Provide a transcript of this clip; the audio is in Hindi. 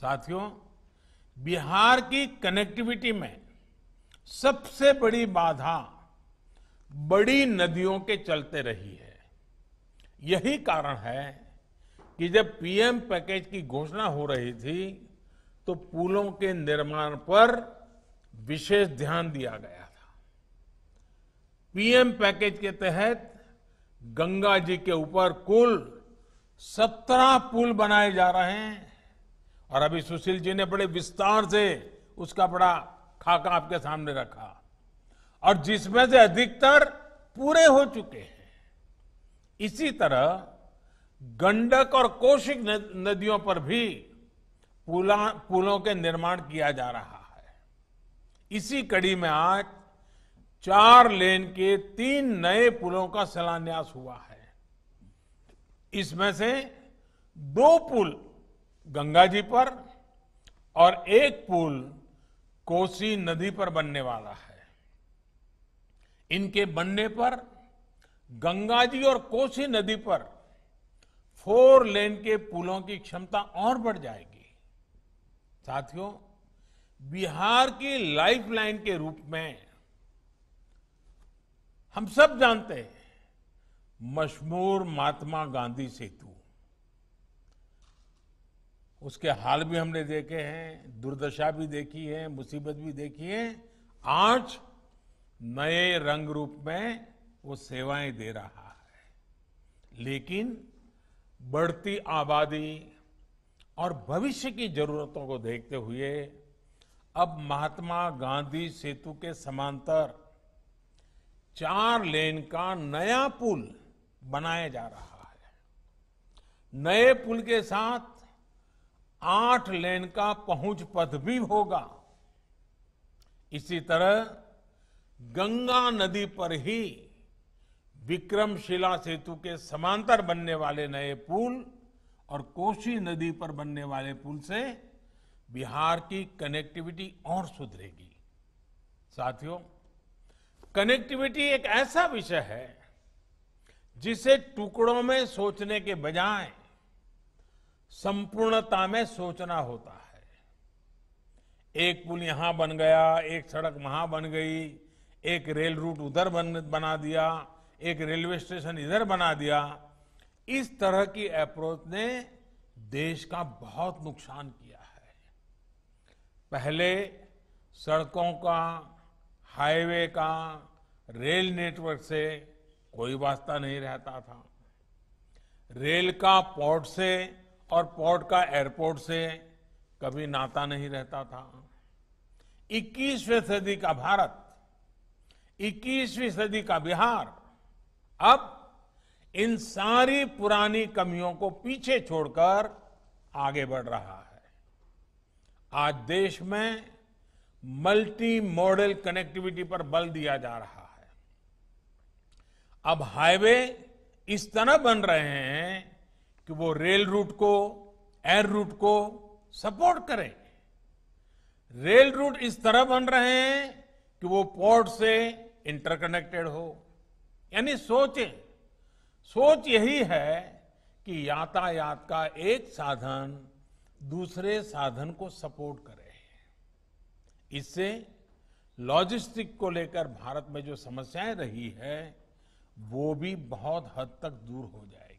साथियों बिहार की कनेक्टिविटी में सबसे बड़ी बाधा बड़ी नदियों के चलते रही है यही कारण है कि जब पीएम पैकेज की घोषणा हो रही थी तो पुलों के निर्माण पर विशेष ध्यान दिया गया था पीएम पैकेज के तहत गंगा जी के ऊपर कुल सत्रह पुल बनाए जा रहे हैं और अभी सुशील जी ने बड़े विस्तार से उसका बड़ा खाका आपके सामने रखा और जिसमें से अधिकतर पूरे हो चुके हैं इसी तरह गंडक और कोशिक नदियों पर भी पुलों के निर्माण किया जा रहा है इसी कड़ी में आज चार लेन के तीन नए पुलों का शिलान्यास हुआ है इसमें से दो पुल गंगा जी पर और एक पुल कोसी नदी पर बनने वाला है इनके बनने पर गंगा जी और कोसी नदी पर फोर लेन के पुलों की क्षमता और बढ़ जाएगी साथियों बिहार की लाइफलाइन के रूप में हम सब जानते हैं मशहूर महात्मा गांधी सेतु उसके हाल भी हमने देखे हैं दुर्दशा भी देखी है मुसीबत भी देखी है आज नए रंग रूप में वो सेवाएं दे रहा है लेकिन बढ़ती आबादी और भविष्य की जरूरतों को देखते हुए अब महात्मा गांधी सेतु के समांतर चार लेन का नया पुल बनाया जा रहा है नए पुल के साथ आठ लेन का पहुंच पथ भी होगा इसी तरह गंगा नदी पर ही विक्रमशिला सेतु के समांतर बनने वाले नए पुल और कोसी नदी पर बनने वाले पुल से बिहार की कनेक्टिविटी और सुधरेगी साथियों कनेक्टिविटी एक ऐसा विषय है जिसे टुकड़ों में सोचने के बजाय संपूर्णता में सोचना होता है एक पुल यहां बन गया एक सड़क वहां बन गई एक रेल रूट उधर बन, बना दिया एक रेलवे स्टेशन इधर बना दिया इस तरह की अप्रोच ने देश का बहुत नुकसान किया है पहले सड़कों का हाईवे का रेल नेटवर्क से कोई वास्ता नहीं रहता था रेल का पोर्ट से और पोर्ट का एयरपोर्ट से कभी नाता नहीं रहता था 21वीं सदी का भारत 21वीं सदी का बिहार अब इन सारी पुरानी कमियों को पीछे छोड़कर आगे बढ़ रहा है आज देश में मल्टी मॉडल कनेक्टिविटी पर बल दिया जा रहा है अब हाईवे इस तरह बन रहे हैं कि वो रेल रूट को एयर रूट को सपोर्ट करें रेल रूट इस तरह बन रहे हैं कि वो पोर्ट से इंटरकनेक्टेड हो यानी सोचें सोच यही है कि यातायात का एक साधन दूसरे साधन को सपोर्ट करे इससे लॉजिस्टिक को लेकर भारत में जो समस्याएं रही है वो भी बहुत हद तक दूर हो जाए